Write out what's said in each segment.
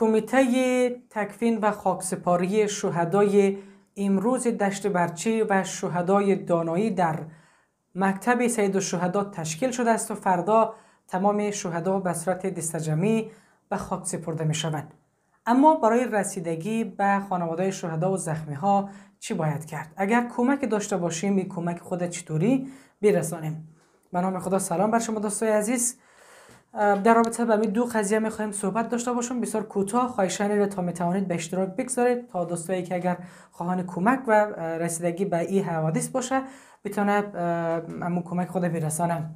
کمیته تکفین و خاکسپاری شهدای امروز دشت برچی و شهدای دانایی در مکتب سید و تشکیل شده است و فردا تمام شهدا به صورت و به خاک سپرده می شود اما برای رسیدگی به خانواده شهدا و زخمی ها چی باید کرد اگر کمک داشته باشیم این کمک خود چطوری برسانیم به نام خدا سلام بر شما دوستای عزیز در رابطه به دو قضیه میخوایم صحبت داشته باشم بسیار کوتاه خواهشانی را تا میتوانید به اشتراک بگذارید تا دوستایی که اگر خواهان کمک و رسیدگی به این حوادث باشه بتونه امون کمک خود برسانم.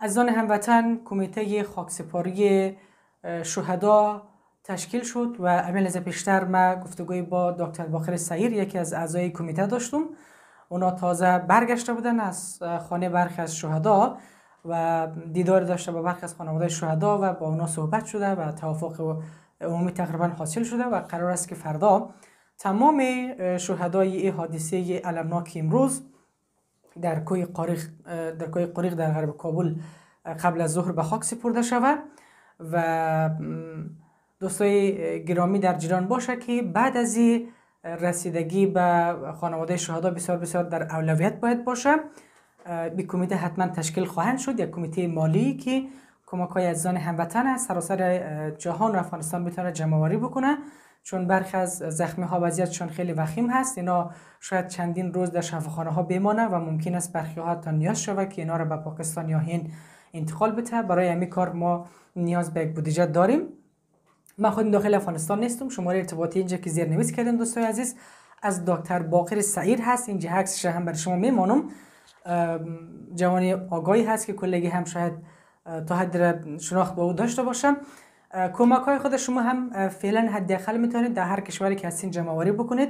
از آن هموطن کمیته خاکسپاری شهدا تشکیل شد و امیل از پیشتر ما گفتگوی با دکتر باخر سعیر یکی از اعضای کمیته داشتم اونا تازه برگشته بودن از خانه برخی از شهدا و دیدار داشته با برخی از خانواده شهدا و با اونا صحبت شده و توافق عمومی تقریبا حاصل شده و قرار است که فردا تمام شهدای این حادثه علمناک امروز در کوی قاریخ در کوی قاریخ در غرب کابل قبل از ظهر به خاک سپرده شود و دوستای گرامی در جیران باشه که بعد از رسیدگی به خانواده شهدا بسیار بسیار در اولویت باید باشه به کمیته حتما تشکیل خواهند شد یک کمیته مالی که کمک های زان هموطن است سراسر جهان و افغانستان جمع جمعواری بکنه چون برخی از زخمی ها وضعیتشان خیلی وخیم هست اینا شاید چندین روز در شفاخانه ها بمانه و ممکن است برخی ها تا نیاز شود که اینا را به پاکستان یا هند انتقال بده برای همین کار ما نیاز به یک بودجه داریم من خود داخل افغانستان نیستم شماره ارتباطی اینجا که زیر نویس کردیم دوستای عزیز از دکتر باقر سعیر هست اینجا عکسش هم برای شما میمانم جوانی آگاهی هست که کلگی هم شاید تا حد شناخت با او داشته باشم کمک های خود شما هم فعلا حداقل میتونید در هر کشوری که هستین جمعوری بکنید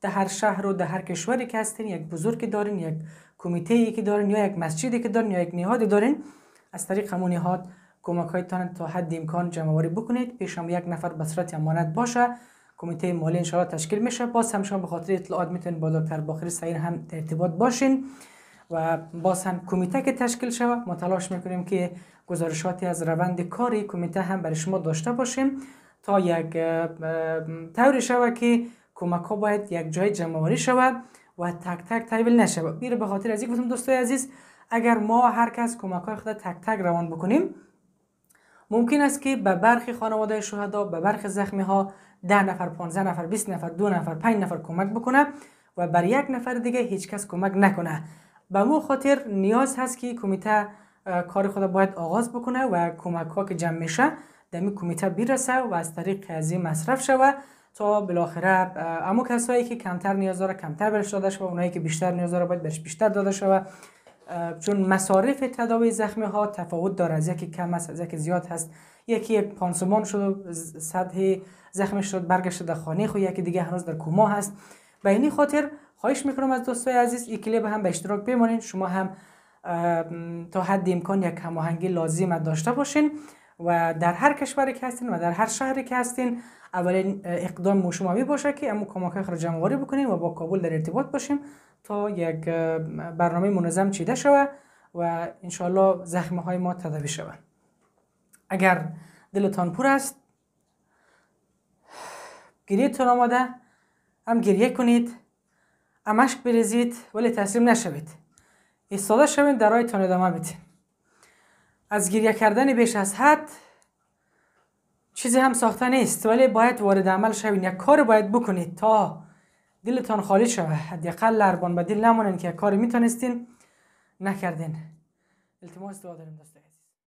در هر شهر و در هر کشوری که هستین یک بزرگ دارین یک کمیته ای که دارین یا یک مسجدی که دارین یا یک نهادی دارین از طریق همون نهاد کمک هایتان تا حد امکان جمعوری بکنید پیش هم یک نفر به صورت امانت باشه کمیته مالی انشاءالله تشکیل میشه باز هم شما به خاطر اطلاعات میتونید با دکتر سایر سعیر هم ارتباط باشین و باز هم کمیته که تشکیل شود ما تلاش میکنیم که گزارشاتی از روند کاری کمیته هم برای شما داشته باشیم تا یک طوری شود که کمک ها باید یک جای جمعوری شود و تک تک تحویل نشود بیر به خاطر از این گفتم دوستای عزیز اگر ما هر کس کمک های خود تک تک روان بکنیم ممکن است که به برخی خانواده شهدا به برخی زخمی ها 10 نفر 15 نفر 20 نفر دو نفر 5 نفر کمک بکنه و بر یک نفر دیگه هیچ کس کمک نکنه به مو خاطر نیاز هست که کمیته کار خود باید آغاز بکنه و کمک ها که جمع میشه دمی کمیته بیرسه و از طریق قضیه مصرف شود تا بالاخره اما کسایی که کمتر نیاز داره کمتر برش داده و اونایی که بیشتر نیاز داره باید برش بیشتر داده شوه چون مصارف تداوی زخمی ها تفاوت داره از یکی کم است از یکی زیاد هست یکی پانسومان پانسمان شد و سطح زخمش شد برگشت در خانه خود خب یکی دیگه هنوز در کما هست به این خاطر خواهش میکنم از دوستای عزیز این کلیپ هم به اشتراک بمانید شما هم تا حد امکان یک هماهنگی لازم داشته باشین و در هر کشوری که هستین و در هر شهری که هستین اولین اقدام شما می باشه که امو کمک خرج جمعواری بکنیم و با کابل در ارتباط باشیم تا یک برنامه منظم چیده شود و انشالله زخمه های ما تداوی شود اگر دلتان پر است گریتون آماده هم گریه کنید امشک بریزید ولی تسلیم نشوید ایستاده شوید در رایتان ادامه بدید از گریه کردن بیش از حد چیزی هم ساخته نیست ولی باید وارد عمل شوید یک کار باید بکنید تا دلتان خالی شوه حداقل لربان به دل نمونین که کاری میتونستین نکردین التماس دعا داریم